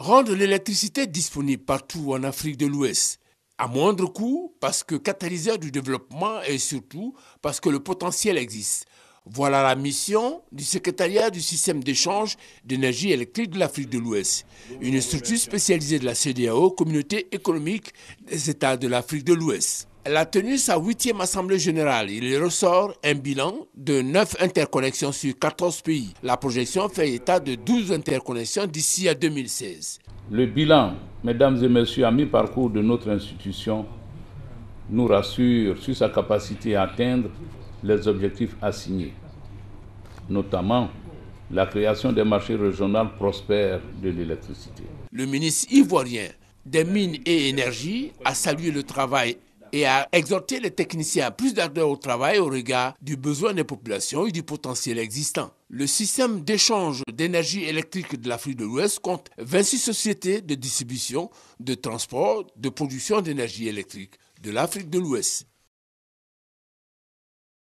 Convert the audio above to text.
Rendre l'électricité disponible partout en Afrique de l'Ouest, à moindre coût, parce que catalyseur du développement et surtout parce que le potentiel existe. Voilà la mission du secrétariat du système d'échange d'énergie électrique de l'Afrique de l'Ouest, une structure spécialisée de la CDAO, Communauté économique des États de l'Afrique de l'Ouest. Elle a tenu sa huitième assemblée générale. Il ressort un bilan de neuf interconnexions sur 14 pays. La projection fait état de 12 interconnexions d'ici à 2016. Le bilan, mesdames et messieurs, à mi-parcours de notre institution, nous rassure sur sa capacité à atteindre les objectifs assignés, notamment la création des marchés régionaux prospère de l'électricité. Le ministre ivoirien des Mines et Énergie a salué le travail et à exhorter les techniciens à plus d'ardeur au travail au regard du besoin des populations et du potentiel existant. Le système d'échange d'énergie électrique de l'Afrique de l'Ouest compte 26 sociétés de distribution, de transport, de production d'énergie électrique de l'Afrique de l'Ouest.